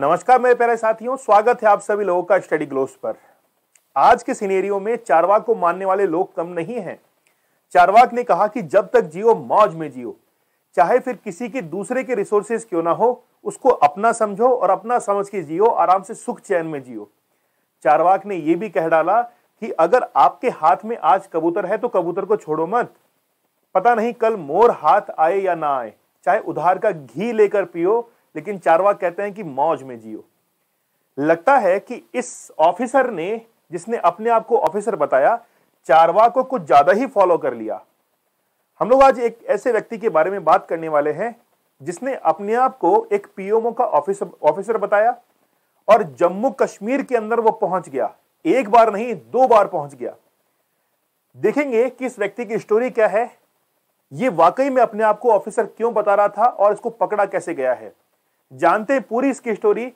नमस्कार मेरे प्यारे साथियों स्वागत है आप सभी लोगों का स्टडी ग्लोस पर आज के सिनेरियो में चारवाक को मानने वाले लोग कम नहीं हैं चारवाक ने कहा कि जब तक जियो मौज में जियो चाहे फिर किसी के दूसरे के रिसोर्सेज क्यों ना हो उसको अपना समझो और अपना समझ के जियो आराम से सुख चैन में जियो चारवाक ने यह भी कह डाला कि अगर आपके हाथ में आज कबूतर है तो कबूतर को छोड़ो मत पता नहीं कल मोर हाथ आए या ना आए चाहे उधार का घी लेकर पियो लेकिन चारवा कहते हैं कि मौज में जियो लगता है कि इस ऑफिसर ने जिसने अपने आप को ऑफिसर बताया चारवा को कुछ ज्यादा ही फॉलो कर लिया हम लोग आज एक ऐसे व्यक्ति के बारे में बात करने वाले हैं जिसने अपने आप को एक पीएमओ का ऑफिसर ऑफिसर बताया और जम्मू कश्मीर के अंदर वो पहुंच गया एक बार नहीं दो बार पहुंच गया देखेंगे कि इस व्यक्ति की स्टोरी क्या है ये वाकई में अपने आप को ऑफिसर क्यों बता रहा था और इसको पकड़ा कैसे गया है जानते हैं पूरी इसकी स्टोरी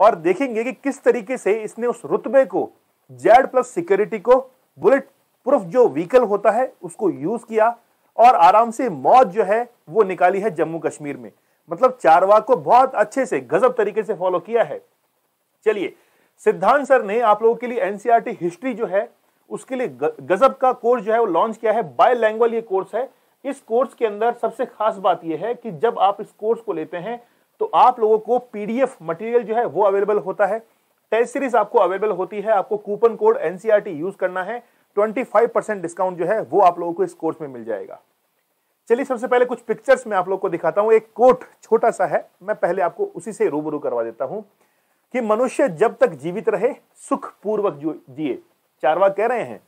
और देखेंगे कि किस तरीके से इसने उस रुतबे को जेड प्लस सिक्योरिटी को बुलेट प्रूफ जो व्हीकल होता है उसको यूज किया और आराम से मौत जो है वो निकाली है जम्मू कश्मीर में मतलब चारवा को बहुत अच्छे से गजब तरीके से फॉलो किया है चलिए सिद्धांत सर ने आप लोगों के लिए एनसीआरटी हिस्ट्री e जो है उसके लिए गजब का कोर्स जो है वो लॉन्च किया है बाय लैंग्वेज ये कोर्स है इस कोर्स के अंदर सबसे खास बात यह है कि जब आप इस कोर्स को लेते हैं तो आप लोगों को पीडीएफ मटेरियल जो है वो अवेलेबल होता है टेस्ट सीरीज आपको अवेलेबल होती है आपको कूपन कोड एनसीआरटी यूज करना है 25% डिस्काउंट जो है वो आप लोगों को इस कोर्स में मिल जाएगा चलिए सबसे पहले कुछ पिक्चर्स में आप लोग को दिखाता हूं एक कोट छोटा सा है मैं पहले आपको उसी से रूबरू करवा देता हूं कि मनुष्य जब तक जीवित रहे सुख पूर्वक जिए चारवा कह रहे हैं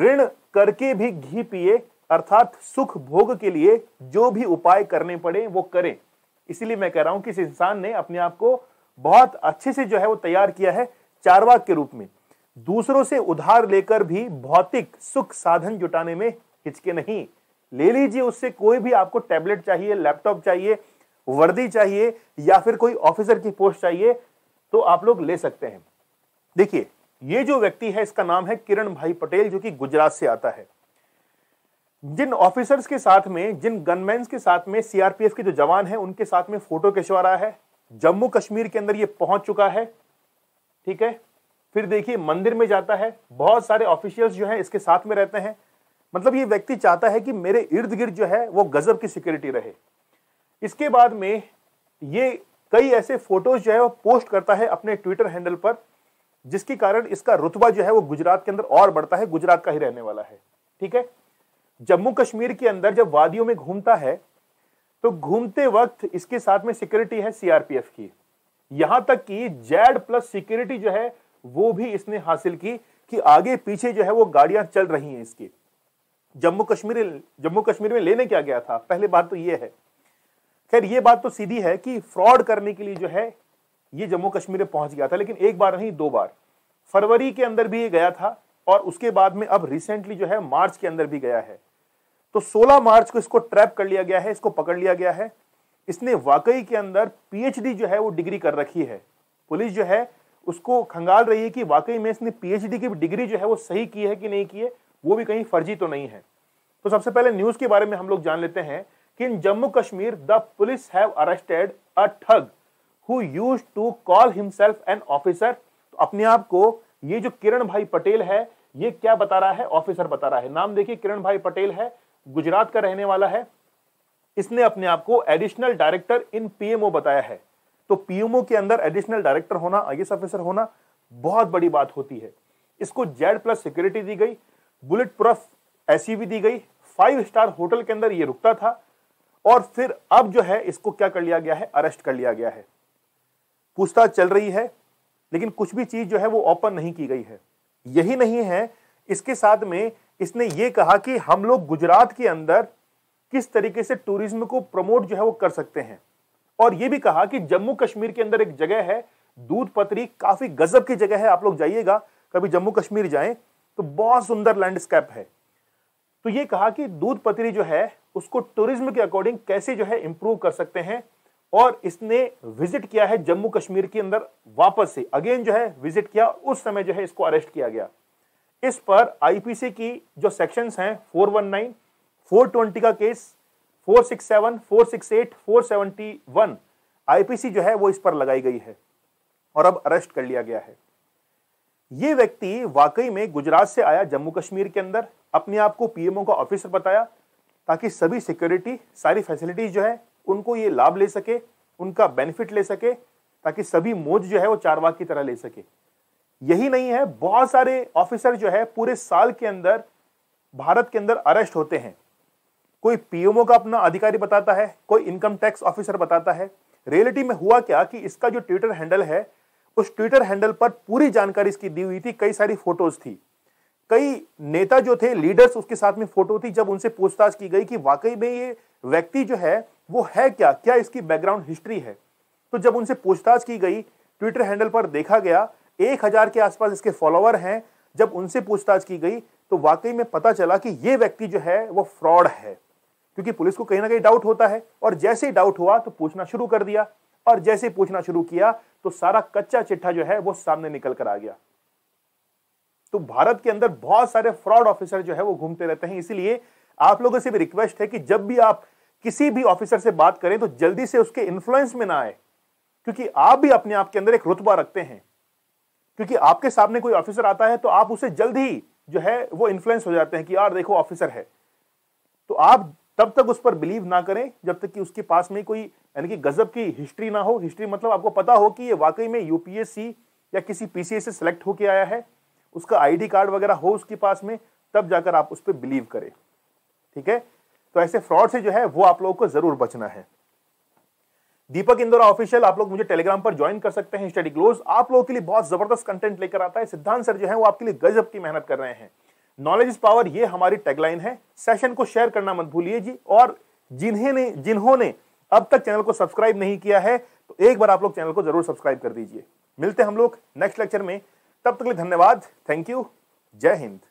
ऋण करके भी घी पिए अर्थात सुख भोग के लिए जो भी उपाय करने पड़े वो करें इसीलिए मैं कह रहा हूं कि इस इंसान ने अपने आप को बहुत अच्छे से जो है वो तैयार किया है चारवाक के रूप में दूसरों से उधार लेकर भी भौतिक सुख साधन जुटाने में हिचके नहीं ले लीजिए उससे कोई भी आपको टैबलेट चाहिए लैपटॉप चाहिए वर्दी चाहिए या फिर कोई ऑफिसर की पोस्ट चाहिए तो आप लोग ले सकते हैं देखिए ये जो व्यक्ति है इसका नाम है किरण भाई पटेल जो कि गुजरात से आता है जिन ऑफिसर्स के साथ में जिन गनमैन के साथ में सीआरपीएफ के जो जवान हैं उनके साथ में फोटो खिंचवा रहा है जम्मू कश्मीर के अंदर ये पहुंच चुका है ठीक है फिर देखिए मंदिर में जाता है बहुत सारे ऑफिशियल्स जो हैं इसके साथ में रहते हैं मतलब ये व्यक्ति चाहता है कि मेरे इर्द गिर्द जो है वो गजब की सिक्योरिटी रहे इसके बाद में ये कई ऐसे फोटोज जो है वो पोस्ट करता है अपने ट्विटर हैंडल पर जिसके कारण इसका रुतबा जो है वो गुजरात के अंदर और बढ़ता है गुजरात का ही रहने वाला है ठीक है जम्मू कश्मीर के अंदर जब वादियों में घूमता है तो घूमते वक्त इसके साथ में सिक्योरिटी है सीआरपीएफ की यहां तक कि जैड प्लस सिक्योरिटी जो है वो भी इसने हासिल की कि आगे पीछे जो है वो गाड़ियां चल रही हैं इसकी जम्मू कश्मीर जम्मू कश्मीर में लेने क्या गया था पहले बात तो ये है खैर ये बात तो सीधी है कि फ्रॉड करने के लिए जो है ये जम्मू कश्मीर में पहुंच गया था लेकिन एक बार नहीं दो बार फरवरी के अंदर भी ये गया था और उसके बाद में अब रिसेंटली जो है मार्च के अंदर भी गया है तो 16 मार्च को इसको ट्रैप कर लिया गया है इसको पकड़ लिया गया है इसने वाकई के अंदर पीएचडी जो है वो डिग्री कर रखी है पुलिस जो है उसको खंगाल रही है कि वाकई में इसने पीएचडी की डिग्री जो है वो सही की है कि नहीं की है वो भी कहीं फर्जी तो नहीं है तो सबसे पहले न्यूज के बारे में हम लोग जान लेते हैं कि in Jammu Kashmir the police have arrested a thug who use to call himself an officer तो अपने आप को ये जो किरण भाई पटेल है ये क्या बता रहा है ऑफिसर बता रहा है नाम देखिए किरण भाई पटेल है गुजरात का रहने वाला है इसने अपने आप को एडिशनल डायरेक्टर इन पीएमओ बताया है तो पीएमओ के अंदर एडिशनल डायरेक्टर होना आई ऑफिसर होना बहुत बड़ी बात होती है इसको जेड प्लस सिक्योरिटी दी गई बुलेट प्रूफ एसयूवी दी गई फाइव स्टार होटल के अंदर ये रुकता था और फिर अब जो है इसको क्या कर लिया गया है अरेस्ट कर लिया गया है पूछताछ चल रही है लेकिन कुछ भी चीज जो है वो ओपन नहीं की गई है यही नहीं है इसके साथ में इसने ये कहा कि हम लोग गुजरात के अंदर किस तरीके से टूरिज्म को प्रमोट जो है वो कर सकते हैं और ये भी कहा कि जम्मू कश्मीर के अंदर एक जगह है दूध पतरी काफी गजब की जगह है आप लोग जाइएगा कभी जम्मू कश्मीर जाएं तो बहुत सुंदर लैंडस्केप है तो ये कहा कि दूध पतरी जो है उसको टूरिज्म के अकॉर्डिंग कैसे जो है इंप्रूव कर सकते हैं और इसने विजिट किया है जम्मू कश्मीर के अंदर वापस से अगेन जो है विजिट किया उस समय जो है इसको अरेस्ट किया गया इस पर आईपीसी की जो सेक्शंस हैं 419, 420 का केस 467, 468, 471 आईपीसी जो है वो इस पर लगाई गई है और अब अरेस्ट कर लिया गया है ये व्यक्ति वाकई में गुजरात से आया जम्मू कश्मीर के अंदर अपने आप को पीएमओ का ऑफिसर बताया ताकि सभी सिक्योरिटी सारी फैसिलिटीज जो है उनको ये लाभ ले सके उनका बेनिफिट ले सके ताकि सभी मोज जो है वो चारवाक की तरह ले सके यही नहीं है बहुत सारे ऑफिसर जो है पूरे साल के अंदर भारत के अंदर अरेस्ट होते हैं कोई पीएमओ का अपना अधिकारी बताता है कोई इनकम टैक्स ऑफिसर बताता है रियलिटी में हुआ क्या कि इसका जो ट्विटर हैंडल है उस ट्विटर हैंडल पर पूरी जानकारी इसकी दी हुई थी कई सारी फोटोज थी कई नेता जो थे लीडर्स उसके साथ में फोटो थी जब उनसे पूछताछ की गई कि वाकई में ये व्यक्ति जो है वो है क्या क्या इसकी बैकग्राउंड हिस्ट्री है तो जब उनसे पूछताछ की गई ट्विटर हैंडल पर देखा गया एक हजार के आसपास इसके फॉलोअर हैं जब उनसे पूछताछ की गई तो वाकई में पता चला कि ये व्यक्ति जो है वो फ्रॉड है क्योंकि पुलिस को कहीं ना कहीं डाउट होता है और जैसे ही डाउट हुआ तो पूछना शुरू कर दिया और जैसे ही पूछना शुरू किया तो सारा कच्चा चिट्ठा जो है वो सामने निकल कर आ गया तो भारत के अंदर बहुत सारे फ्रॉड ऑफिसर जो है वो घूमते रहते हैं इसीलिए आप लोगों से भी रिक्वेस्ट है कि जब भी आप किसी भी ऑफिसर से बात करें तो जल्दी से उसके इन्फ्लुएंस में ना आए क्योंकि आप भी अपने आप के अंदर एक रुतबा रखते हैं क्योंकि आपके सामने कोई ऑफिसर आता है तो आप उसे जल्द ही जो है वो इन्फ्लुएंस हो जाते हैं कि यार देखो ऑफिसर है तो आप तब तक उस पर बिलीव ना करें जब तक कि उसके पास में कोई यानी कि गजब की हिस्ट्री ना हो हिस्ट्री मतलब आपको पता हो कि ये वाकई में यूपीएससी या किसी पीसीएस से सिलेक्ट होके आया है उसका आईडी कार्ड वगैरह हो उसके पास में तब जाकर आप उस पर बिलीव करें ठीक है तो ऐसे फ्रॉड से जो है वो आप लोगों को जरूर बचना है दीपक इंदौरा ऑफिशियल आप लोग मुझे टेलीग्राम पर ज्वाइन कर सकते हैं स्टडी क्लोज आप लोगों के लिए बहुत जबरदस्त कंटेंट लेकर आता है सिद्धांत सर जो है वो आपके लिए गजब की मेहनत कर रहे हैं नॉलेज इज पावर ये हमारी टैगलाइन है सेशन को शेयर करना मत भूलिए जी और जिन्हें जिन्होंने अब तक चैनल को सब्सक्राइब नहीं किया है तो एक बार आप लोग चैनल को जरूर सब्सक्राइब कर दीजिए मिलते हैं हम लोग नेक्स्ट लेक्चर में तब तक के लिए धन्यवाद थैंक यू जय हिंद